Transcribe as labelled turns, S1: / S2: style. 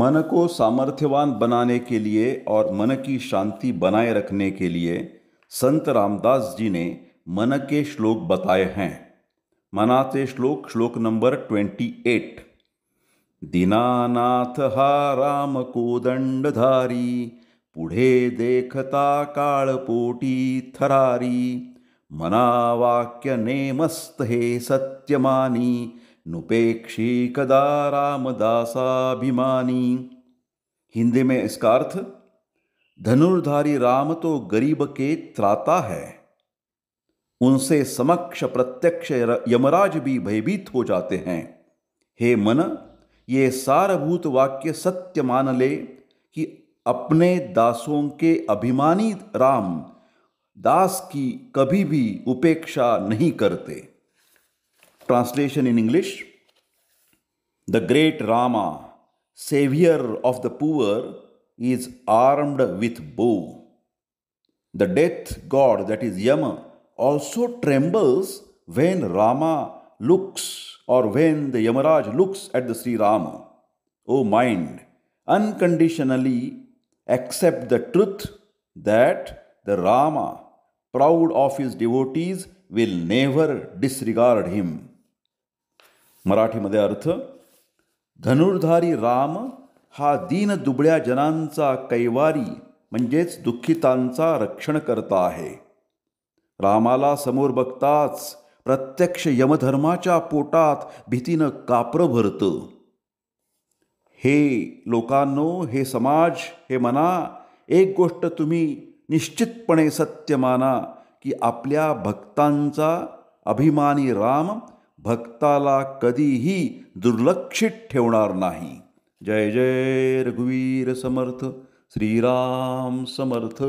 S1: मन को सामर्थ्यवान बनाने के लिए और मन की शांति बनाए रखने के लिए संत रामदास जी ने मन के श्लोक बताए हैं मनाते श्लोक श्लोक नंबर ट्वेंटी एट दीनानाथ हा राम दंडधारी पुढे देखता पोटी थरारी मना ने नेमस्त हे सत्यमानी नुपेक्षी कदा रामदासाभिमानी हिंदी में इसका अर्थ धनुर्धारी राम तो गरीब के त्राता है उनसे समक्ष प्रत्यक्ष यमराज भी भयभीत हो जाते हैं हे मन ये सारभूत वाक्य सत्य मान ले कि अपने दासों के अभिमानी राम दास की कभी भी उपेक्षा नहीं करते Translation in English The great Rama, savior of the poor, is armed with bow. The death god, that is Yama, also trembles when Rama looks or when the Yamaraj looks at the Sri Rama. O mind, unconditionally accept the truth that the Rama, proud of his devotees, will never disregard him. मराठीमध्ये अर्थ धनुर्धारी राम हा दीन दुबळ्या जनांचा कैवारी म्हणजेच दुःखितांचा रक्षण करता आहे रामाला समोर बघताच प्रत्यक्ष यमधर्माच्या पोटात भीतीनं कापरं भरतं हे लोकांनो हे समाज हे मना एक गोष्ट तुम्ही निश्चितपणे सत्य माना की आपल्या भक्तांचा अभिमानी राम भक्ताला कधीही दुर्लक्षित ठेवणार नाही जय जय रघुवीर समर्थ श्रीराम समर्थ